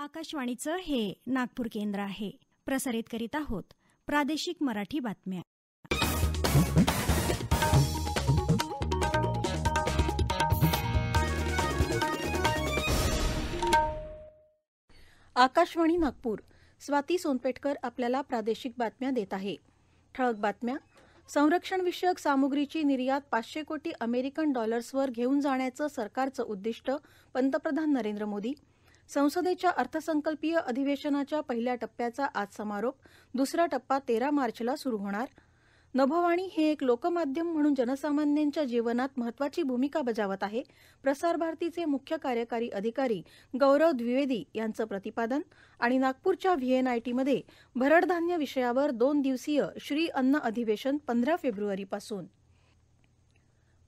आकाशवाणीचं हे नागपूर केंद्र आहे प्रसारित करीत आहोत प्रादेशिक मराठी बातम्या आकाशवाणी नागपूर स्वाती सोनपेटकर आपल्याला प्रादेशिक बातम्या देत आहे ठळक बातम्या संरक्षणविषयक सामुग्रीची निर्यात पाचशे कोटी अमेरिकन डॉलर्सवर घेऊन जाण्याचं सरकारचं उद्दिष्ट पंतप्रधान नरेंद्र मोदी संसदेच्या अर्थसंकल्पीय अधिवेशनाच्या पहिल्या टप्प्याचा आज समारोप दुसरा टप्पा तेरा मार्चला सुरू होणार नभोवाणी हे एक लोकमाध्यम म्हणून जनसामान्यांच्या जीवनात महत्वाची भूमिका बजावत आहे प्रसारभारतीचे मुख्य कार्यकारी अधिकारी गौरव द्विवेदी यांचं प्रतिपादन आणि नागपूरच्या व्हीएनआयटीमध्ये भरडधान्य विषयावर दोन दिवसीय श्री अन्न अधिवेशन पंधरा फेब्रुवारीपासून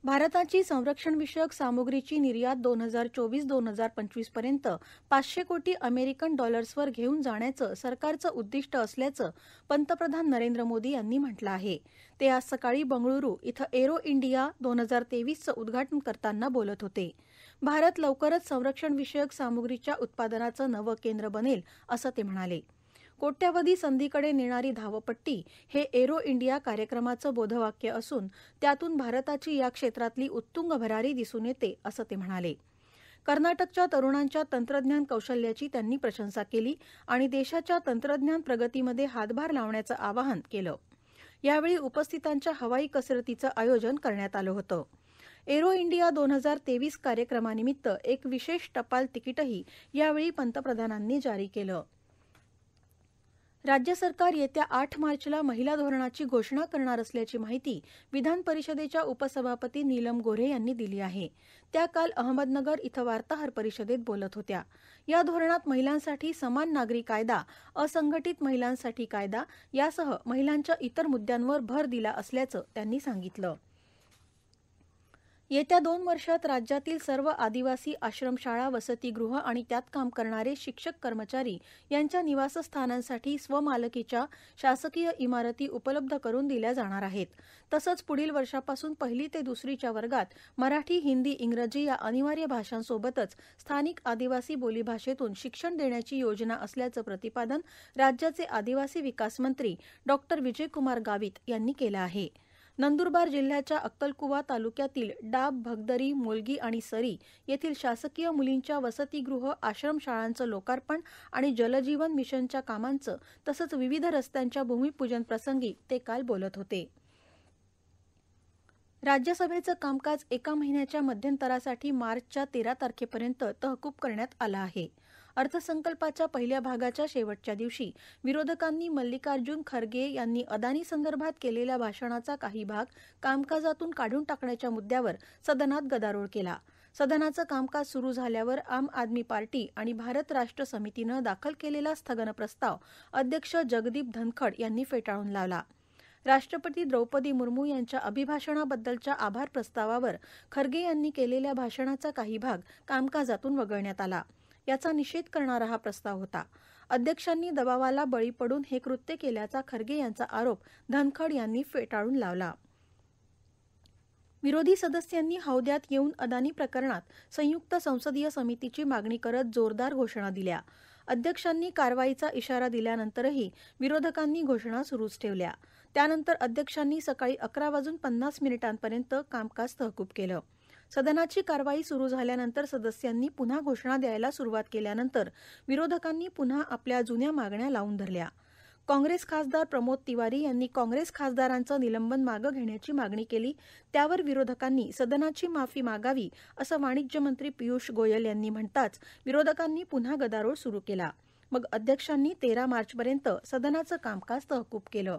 भारताची संरक्षणविषयक सामुग्रीची निर्यात दोन हजार चोवीस दोन हजार पंचवीस पर्यंत पाचशे कोटी अमेरिकन डॉलर्सवर घेऊन जाण्याचं सरकारचं उद्दिष्ट असल्याचं पंतप्रधान नरेंद्र मोदी यांनी म्हटलं आहे ते आज सकाळी बंगळुरू इथं एरो इंडिया दोन हजार तेवीसचं उद्घाटन करताना बोलत होते भारत लवकरच संरक्षणविषयक सामुग्रीच्या उत्पादनाचं नवं केंद्र बनेल असं ते म्हणाले कोट्यवधी संधीकडे नेणारी धावपट्टी हे एरो इंडिया कार्यक्रमाचं बोधवाक्य असून त्यातून भारताची या क्षेत्रातली उत्तुंग भरारी दिसून येते असं ते म्हणाले कर्नाटकच्या तरुणांच्या तंत्रज्ञान कौशल्याची त्यांनी प्रशंसा केली आणि देशाच्या तंत्रज्ञान प्रगतीमध्ये हातभार लावण्याचं आवाहन केलं यावेळी उपस्थितांच्या हवाई कसरतीचं आयोजन करण्यात आलं होतं एरो इंडिया दोन हजार तेवीस कार्यक्रमानिमित्त एक विशेष टपाल तिकीटही यावेळी पंतप्रधानांनी जारी केलं राज्य सरकार येत्या आठ मार्चला महिला धोरणाची घोषणा करणार असल्याची माहिती विधान परिषदेच्या उपसभापती नीलम गोऱ्हे यांनी दिली आहे त्या काल अहमदनगर इथं वार्ताहर परिषदेत बोलत होत्या या धोरणात महिलांसाठी समान नागरी कायदा असंघटित महिलांसाठी कायदा यासह महिलांच्या इतर मुद्द्यांवर भर दिला असल्याचं त्यांनी सांगितलं येत्या दोन वर्षात राज्यातील सर्व आदिवासी आश्रमशाळा वसतिगृह आणि त्यात काम करणारे शिक्षक कर्मचारी यांच्या निवासस्थानांसाठी स्वमालकीच्या शासकीय इमारती उपलब्ध करून दिल्या जाणार आहेत तसंच पुढील वर्षापासून पहिली ते दुसरीच्या वर्गात मराठी हिंदी इंग्रजी या अनिवार्य भाषांसोबतच स्थानिक आदिवासी बोलीभाषेतून शिक्षण देण्याची योजना असल्याचं प्रतिपादन राज्याचे आदिवासी विकास मंत्री डॉ विजयकुमार गावित यांनी केलं आहे नंदुरबार जिल्ह्याच्या अक्कलकुवा तालुक्यातील डाब भगदरी मोलगी आणि सरी येथील शासकीय मुलींच्या वसतिगृह आश्रमशाळांचं लोकार्पण आणि जलजीवन मिशनच्या कामांचं तसंच विविध रस्त्यांच्या भूमिपूजन प्रसंगी ते काल बोलत होते राज्यसभेचं कामकाज एका महिन्याच्या मध्यंतरासाठी मार्चच्या तेरा तारखेपर्यंत तहकूब करण्यात आलं आहे अर्थसंकल्पाच्या पहिल्या भागाच्या शेवटच्या दिवशी विरोधकांनी मल्लिकार्जुन खरगे यांनी अदानी संदर्भात केलेल्या भाषणाचा काही भाग कामकाजातून काढून टाकण्याच्या मुद्द्यावर सदनात गदारोळ केला सदनाचं कामकाज सुरू झाल्यावर आम आदमी पार्टी आणि भारत राष्ट्र समितीनं दाखल केलेला स्थगन प्रस्ताव अध्यक्ष जगदीप धनखड यांनी फेटाळून लावला राष्ट्रपती द्रौपदी मुर्मू यांच्या अभिभाषणाबद्दलच्या आभार प्रस्तावावर खरगे यांनी केलेल्या भाषणाचा काही भाग कामकाजातून वगळण्यात आला याचा निषेध करणारा हा प्रस्ताव होता अध्यक्षांनी दबावाला बळी पडून हे कृत्य केल्याचा खरगे यांचा आरोप धनखड यांनी फेटाळून लावला विरोधी सदस्यांनी हौद्यात येऊन अदानी प्रकरणात संयुक्त संसदीय समितीची मागणी करत जोरदार घोषणा दिल्या अध्यक्षांनी कारवाईचा इशारा दिल्यानंतरही विरोधकांनी घोषणा सुरूच ठेवल्या त्यानंतर अध्यक्षांनी सकाळी अकरा वाजून पन्नास मिनिटांपर्यंत कामकाज तहकूब केलं सदनाची कारवाई सुरू झाल्यानंतर सदस्यांनी पुन्हा घोषणा द्यायला सुरुवात केल्यानंतर विरोधकांनी पुन्हा आपल्या जुन्या मागण्या लावून धरल्या काँग्रेस खासदार प्रमोद तिवारी यांनी काँग्रेस खासदारांचं निलंबन मागं घेण्याची मागणी केली त्यावर विरोधकांनी सदनाची माफी मागावी असं वाणिज्य मंत्री पियुष गोयल यांनी म्हणताच विरोधकांनी पुन्हा गदारोळ सुरू केला मग अध्यक्षांनी तेरा मार्चपर्यंत सदनाचं कामकाज तहकूब केलं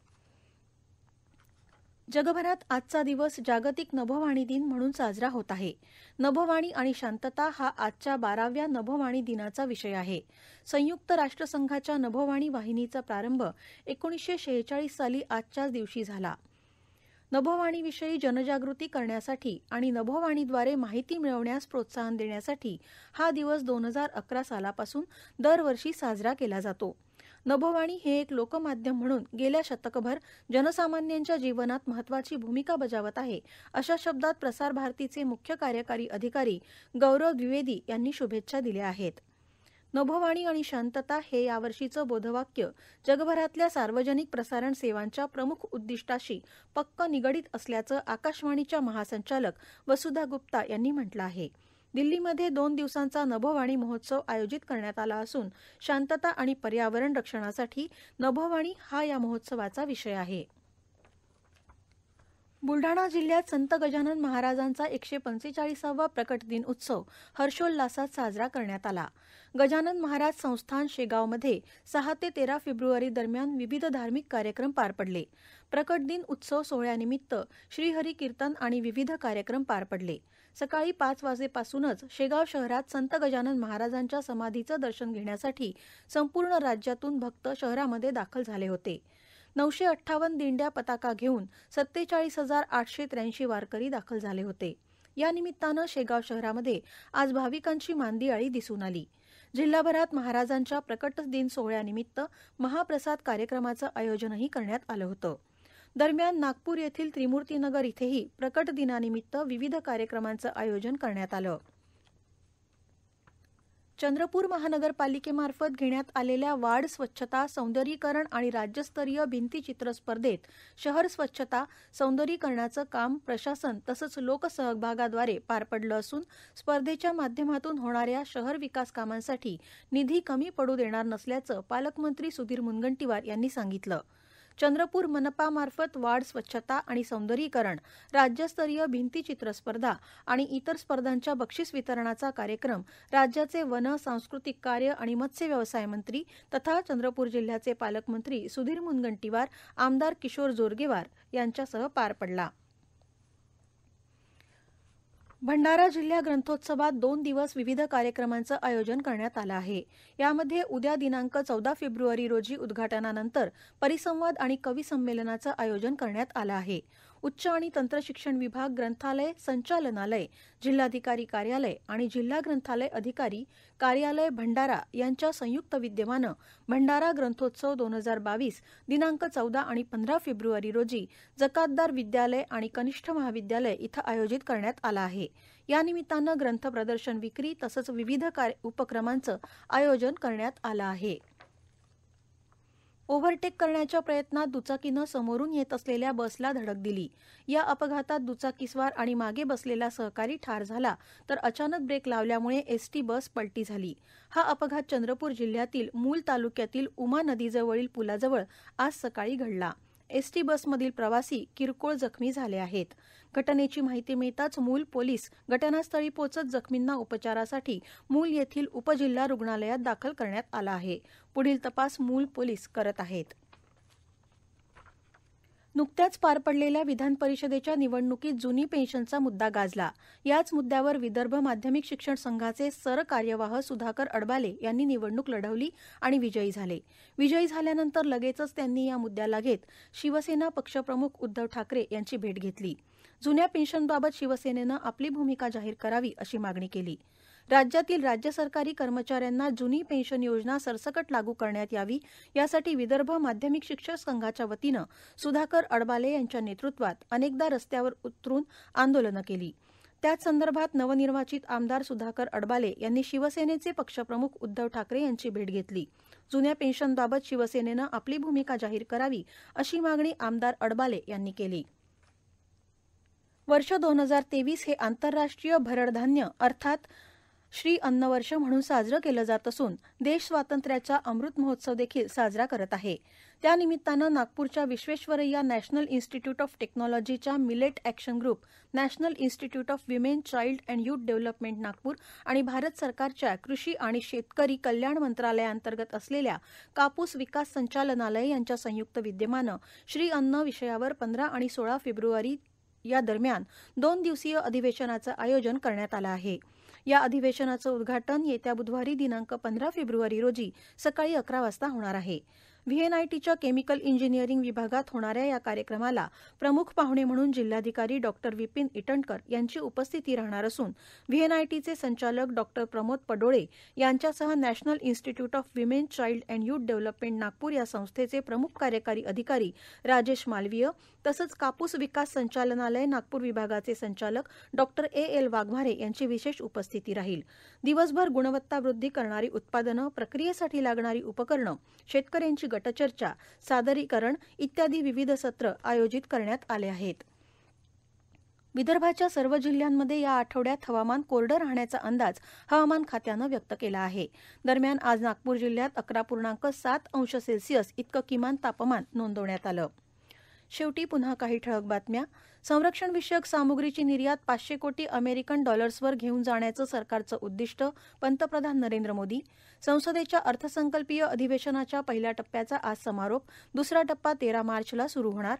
जगभरात आजचा दिवस जागतिक नभोवाणी दिन म्हणून साजरा होत आहे नभोवाणी आणि शांतता हा आजच्या बाराव्या नभोवाणी दिनाचा विषय आहे संयुक्त राष्ट्रसंघाच्या नभोवाणी वाहिनीचा प्रारंभ एकोणीसशे शेहेचाळीस साली आजच्याच दिवशी झाला नभोवाणीविषयी जनजागृती करण्यासाठी आणि नभोवाणीद्वारे माहिती मिळवण्यास प्रोत्साहन देण्यासाठी हा दिवस दोन हजार अकरा सालापासून दरवर्षी साजरा केला जातो नभोवाणी हे एक लोकमाध्यम म्हणून गेल्या शतकभर जनसामान्यांच्या जीवनात महत्वाची भूमिका बजावत आहे अशा शब्दात प्रसार भारतीचे मुख्य कार्यकारी अधिकारी गौरव द्विवेदी यांनी शुभेच्छा दिल्या आहेत नभोवाणी आणि शांतता हे यावर्षीचं बोधवाक्य जगभरातल्या सार्वजनिक प्रसारण सेवांच्या प्रमुख उद्दिष्टाशी पक्क निगडीत असल्याचं आकाशवाणीच्या महासंचालक वसुधा गुप्ता यांनी म्हटलं आहे दिल्लीमध्ये दोन दिवसांचा नभोवाणी महोत्सव आयोजित करण्यात आला असून शांतता आणि पर्यावरण रक्षणासाठी नभोवाणी हा या महोत्सवाचा विषय आहे बुलढाणा जिल्ह्यात संत गजानन महाराजांचा एकशे पंचेचाळीसावा प्रकट दिन उत्सव हर्षोल्लासात साजरा करण्यात आला गजानन महाराज संस्थान शेगावमध्ये सहा ते तेरा फेब्रुवारी दरम्यान विविध धार्मिक कार्यक्रम पार पडले प्रकट दिन उत्सव सोहळ्यानिमित्त श्रीहरी कीर्तन आणि विविध कार्यक्रम पार पडले सकाळी पाच वाजेपासूनच शेगाव शहरात संत गजानन महाराजांच्या समाधीचं दर्शन घेण्यासाठी संपूर्ण राज्यातून भक्त शहरामध्ये दाखल झाले होते नऊशे अठ्ठावन्न दिंड्या पताका घेऊन सत्तेचाळीस हजार आठशे त्र्याऐंशी वारकरी दाखल झाले होते या शेगाव शहरामध्ये आज भाविकांची मांदियाळी दिसून आली जिल्हाभरात महाराजांच्या प्रकट दिन सोहळ्यानिमित्त महाप्रसाद कार्यक्रमाचं आयोजनही करण्यात आलं होतं दरम्यान नागपूर येथील त्रिमूर्तीनगर इथेही प्रकट दिनानिमित्त विविध कार्यक्रमांचं आयोजन करण्यात आलं चंद्रपूर महानगरपालिकेमार्फत घेण्यात आलेल्या वाढ स्वच्छता सौंदर्यीकरण आणि राज्यस्तरीय भिंतीचित्र स्पर्धेत शहर स्वच्छता सौंदर्यीकरणाचं काम प्रशासन तसंच लोकसहभागाद्वारे पार पडलं असून स्पर्धेच्या माध्यमातून होणाऱ्या शहर विकास कामांसाठी निधी कमी पडू देणार नसल्याचं पालकमंत्री सुधीर मुनगंटीवार यांनी सांगितलं चंद्रपूर मनपामार्फत वाढ स्वच्छता आणि सौंदर्यीकरण राज्यस्तरीय भिंतीचित्र स्पर्धा आणि इतर स्पर्धांच्या बक्षीस वितरणाचा कार्यक्रम राज्याचे वन सांस्कृतिक कार्य आणि मत्स्य व्यवसाय मंत्री तथा चंद्रपूर जिल्ह्याचे पालकमंत्री सुधीर मुनगंटीवार आमदार किशोर जोरगेवार यांच्यासह पार पडला भंडारा जिल्हा ग्रंथोत्सवात दोन दिवस विविध कार्यक्रमांचं आयोजन करण्यात आलं आहे यामध्ये उद्या दिनांक चौदा फेब्रुवारी रोजी उद्घाटनानंतर परिसंवाद आणि कवी संमेलनाचं आयोजन करण्यात आलं आहे उच्च आणि तंत्रशिक्षण विभाग ग्रंथालय संचालनालय जिल्हाधिकारी कार्यालय आणि जिल्हा ग्रंथालय अधिकारी कार्यालय भंडारा यांच्या संयुक्त विद्यमानं भंडारा ग्रंथोत्सव दोन हजार बावीस दिनांक चौदा आणि पंधरा फेब्रुवारी रोजी जकातदार विद्यालय आणि कनिष्ठ महाविद्यालय इथं आयोजित करण्यात आला आहे या निमित्तानं ग्रंथ प्रदर्शन विक्री तसंच विविध उपक्रमांचं आयोजन करण्यात आलं आहे ओव्हरटेक करण्याच्या प्रयत्नात दुचाकीनं समोरून येत असलेल्या बसला धडक दिली या अपघातात दुचाकीस्वार आणि मागे बसलेला सहकारी ठार झाला तर अचानक ब्रेक लावल्यामुळे एसटी बस पलटी झाली हा अपघात चंद्रपूर जिल्ह्यातील मूल तालुक्यातील उमा नदीजवळील पुलाजवळ आज सकाळी घडला एसटी बसमधील प्रवासी किरकोळ जखमी झाले आहेत घटनेची माहिती मिळताच मूल पोलीस घटनास्थळी पोहोचत जखमींना उपचारासाठी मूल येथील उपजिल्हा रुग्णालयात दाखल करण्यात आला आहे पुढील तपास मूल पोलीस करत आहेत नुकत्याच पार पडलेल्या विधान परिषदेच्या निवडणुकीत जुनी पेन्शनचा मुद्दा गाजला याच मुद्द्यावर विदर्भ माध्यमिक शिक्षण संघाचे सरकार्यवाह सुधाकर अडबाले यांनी निवडणूक लढवली आणि विजयी झाले विजयी झाल्यानंतर लगेचच त्यांनी या मुद्द्याला घेत शिवसेना पक्षप्रमुख उद्धव ठाकरे यांची भेट घेतली जुन्या पेन्शनबाबत शिवसेनेनं आपली भूमिका जाहीर करावी अशी मागणी केली राज्यातील राज्य सरकारी कर्मचाऱ्यांना जुनी पेन्शन योजना सरसकट लागू करण्यात यावी यासाठी विदर्भ माध्यमिक शिक्षक संघाच्या वतीनं सुधाकर अडबाले यांच्या नेतृत्वात अनेकदा रस्त्यावर उतरून आंदोलनं केली त्याच संदर्भात नवनिर्वाचित आमदार सुधाकर अडबाले यांनी शिवसेनेचे पक्षप्रमुख उद्धव ठाकरे यांची भेट घेतली जुन्या पेन्शनबाबत शिवसेनेनं आपली भूमिका जाहीर करावी अशी मागणी आमदार अडबाले यांनी केली वर्ष दोन हजार तेवीस हे आंतरराष्ट्रीय भरडधान्य अर्थात श्री अन्न वर्ष म्हणून साजरं केलं जात असून देश स्वातंत्र्याचा अमृत महोत्सव देखील साजरा करत आहे त्यानिमित्तानं नागपूरच्या विश्वेश्वरय्या नॅशनल इन्स्टिट्यूट ऑफ टेक्नॉलॉजीच्या millet action group national institute of women child and youth development Nagpur आणि भारत सरकारच्या कृषी आणि शेतकरी कल्याण मंत्रालयाअंतर्गत असलेल्या कापूस विकास संचालनालय यांच्या संयुक्त विद्यमानं श्री अन्न विषयावर पंधरा आणि सोळा फेब्रुवारी या दरम्यान दोन दिवसीय अधिवेशनाचं आयोजन करण्यात आलं आहे या अधिवेशनाचं उद्घाटन येत्या बुधवारी दिनांक पंधरा फेब्रुवारी रोजी सकाळी अकरा वाजता होणार आहे व्हीएनआयटीच्या केमिकल इंजिनिअरिंग विभागात होणाऱ्या या कार्यक्रमाला प्रमुख पाहुणे म्हणून जिल्हाधिकारी डॉ विपिन इटणकर यांची उपस्थिती राहणार असून व्हीएनआयटीचे संचालक डॉ प्रमोद पडोळे यांच्यासह national institute of women child and youth development Nagpur या संस्थेचे प्रमुख कार्यकारी अधिकारी राजेश मालवीय तसंच कापूस विकास संचालनालय नागपूर विभागाचे संचालक डॉ ए एल वाघमारे यांची विशेष उपस्थिती राहील दिवसभर गुणवत्ता वृद्धी करणारी उत्पादनं प्रक्रियेसाठी लागणारी उपकरणं शेतकऱ्यांची गटचर्चा सादरीकरण इत्यादी विविध सत्र आयोजित करण्यात आले आहेत विदर्भाच्या सर्व जिल्ह्यांमध्ये या आठवड्यात हवामान कोरडं राहण्याचा अंदाज हवामान खात्यानं व्यक्त केला आहे दरम्यान आज नागपूर जिल्ह्यात अकरा पूर्णांक सात अंश सेल्सिअस इतकं किमान तापमान नोंदवण्यात आलं शेवटी पुन्हा काही ठळक बातम्या संरक्षणविषयक सामुग्रीची निर्यात पाचशे कोटी अमेरिकन डॉलर्सवर घेऊन जाण्याचं सरकारचं उद्दिष्ट पंतप्रधान नरेंद्र मोदी संसदेच्या अर्थसंकल्पीय अधिवेशनाच्या पहिल्या टप्प्याचा आज समारोप दुसरा टप्पा तेरा मार्चला सुरू होणार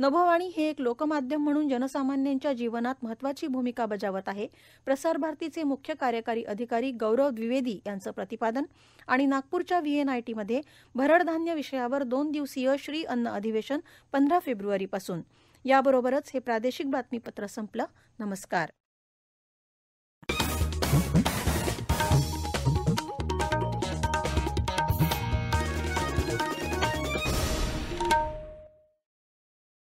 नभोवाणी हे एक लोकमाध्यम म्हणून जनसामान्यांच्या जीवनात महत्वाची भूमिका बजावत आहे प्रसारभारतीचे मुख्य कार्यकारी अधिकारी गौरव द्विवेदी यांचं प्रतिपादन आणि नागपूरच्या व्हीएनआयटीमध्ये भरडधान्य विषयावर दोन दिवसीय श्री अन्न अधिवेशन पंधरा फेब्रुवारीपासून याबरोबरच हे प्रादेशिक बातमीपत्र संपलं नमस्कार